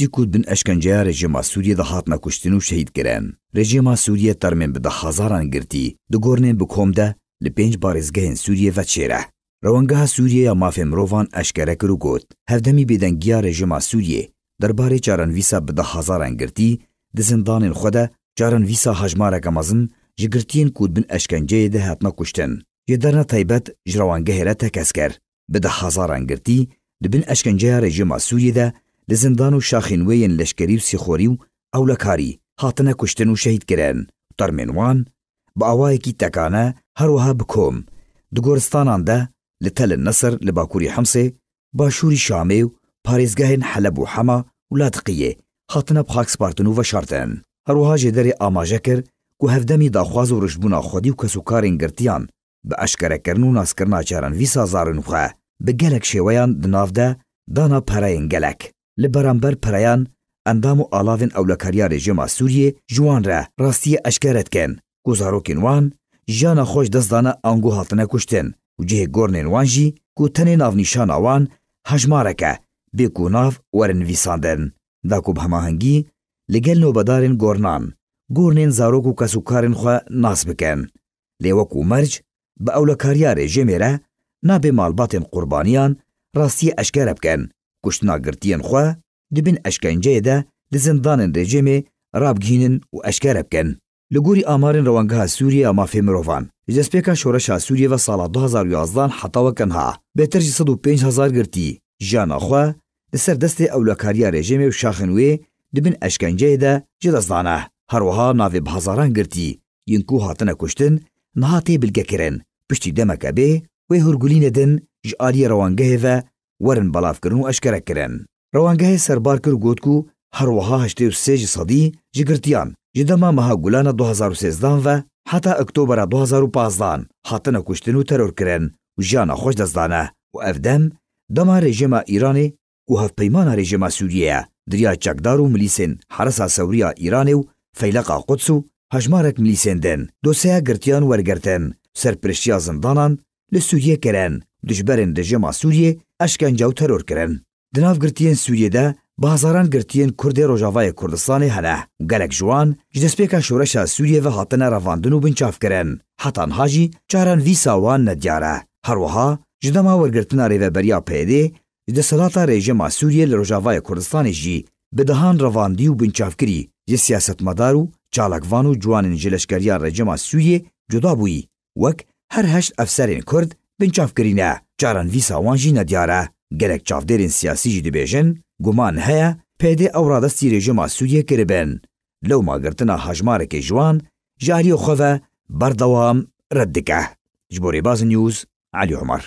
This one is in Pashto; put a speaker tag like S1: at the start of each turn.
S1: گشتی کود بن اشکنجه رژیم سوریه ده هاتنا کشتن و شەید کرن رژێما سووریە تەرمێن بدە هزاران گرتی دگۆرنێن بکۆمدە لە پێنج بارێزگەهێن سووریە ڤە چێرە ڕەوەنگەها سووریە مافێ مرۆڤان ئەشکەرە کرد و گوت هەفدەمی بێدەنگیا رژێما سووریێ دەربارەی چارەنویسا بدە حزاران گرتی دزندانên xwedê caran vîsa hejmareke mezin ji girtiyên ku bin eşkenceyê de hatna kuştin. Yê derna taybet ji rewangehê re tekes ker. Bi de hezaran girtî, di bin eşkenceya rejima Sûriyê لزندان و و شاخینوێیان لەشکری و سیخۆری و ئەو لە کاری هاتنە کوشتن و شەهیدکردن تەرمێنوان بە ئاوایەکی تەکانە هەروەها بکۆم دگۆرستاناندا لە تەل نەسەر لە باکووری حەمسێ باشووری شامێ و پارێزگاهێن حلب و حما و حەما وڵاتقیە هاتنە پاکسپارتن و بەشارتەن هەروەها ژێدەرێ ئاماژە کرد و هەفدەمی داخواز و رشبونا خودی و کەسوکارین گرتیان بە ئەشکەرەکردن و ناسکردنا چاران ویسازارن وخە بە گەلک دناف ده دانا پەرەین گەلک لبرامبر پرایان ئەندام و ئالاوێن ئەولەکاریا رێژێما سووریێ جوان رە ڕاستیە ئەشکارت کەن گوزارۆکین وان ژیانە خۆش دەستدانە ئەنگو هاتنە کوشتن و جێ گۆرنێن وانژی کو تەنێ ناونیشان ئەوان هەژمارەکە بێک و ناو وەرنویساندن داکوب هەماهەنگی لەگەل نۆبەدارن گۆرنان گۆرنێن زارۆک و کەسوکارن خوا ناس بکەن لێوەک و مەرج بە ئەولەکاریا رێژێمێرە نابێ ماڵباتێن قوربانیان ڕاستی ئەشکارە بکەن کشتنا گرتیان خواه خوا دبن اشکنجه ده د زندان راب گینن و اشکره بکن. لگوری آمارن روانگاه سوریه اما فیمروفان جسپیکا شورشا سوریه و سال 2011 حتا وکنها بهتر 105 هزار گرتی جان خواه خوا سر دست اولاکاریا رژیم و شاخنوی دبن اشکنجه ده جدزدانه هروها ناوی بهزاران گرتی ینکو هاتنه کشتن نهاتی بلگه کرن پشتی دمکه بی وی هرگولین دن جالی روانگه و ورن بەڵافکردن و ئەشکەرەکردن ڕەوانگایە سەربار کرد گوت و هەروەها هەشتێ و سێژ سەدی جگرتیان ji dema meha gulana 2013 ve heta Oktobera 2015 hatine kuştin û terorkirin û jiyana xweş dezdane û ev dem dema rejima Îranê û hevpeymana rejima Sûriye diriya çekdar û milîsên heresa sewriya Îranê û feyleqa Quds û hejmarek milîsên din dosyeya girtiyan wergertin serpiriştiya zindanan li Sûriyê kirin dijberên rejima Sûriyê eşkence û teror kirin. Di navgirtiyên Sûriyê de bazaran girtiyên Kurdê Rojavayê Kurdistanê hene û gelek jiwan ji destpêka şoreşa Sûriyê ve hatine revandin û binçav kirin. Hetan hajî çaran vîsa wan nediyare. Herwiha ji dema wergirtina rêveberiya PYD ji deselata rejima Sûriyê li Rojavayê Kurdistanê jî bi dehan revandî û binçavkirî ji siyasetmedar û çalakvan û ciwanên ji leşkeriya rejima Sûriyê cuda bûyî wek هەر هەشت ئەفسەرێن کورد بنچافگرینە جاران وی ساوان ژی نەدیارە گەلک چافدێرین سیاسیژی دەبێژن گومان هەیە پێدێ ئەو ڕادەستی رێژەما سوودە کربن لەو ماگرتنە هەژمارەکەی جوان ژاری و خۆڤە بەردەوام ڕەت دکە ji borê baz News Elî Omar.